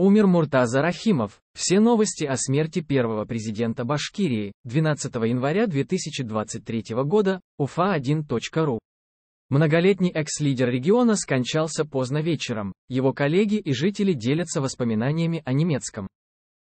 Умер Муртаза Рахимов. Все новости о смерти первого президента Башкирии, 12 января 2023 года, уфа1.ру. Многолетний экс-лидер региона скончался поздно вечером, его коллеги и жители делятся воспоминаниями о немецком.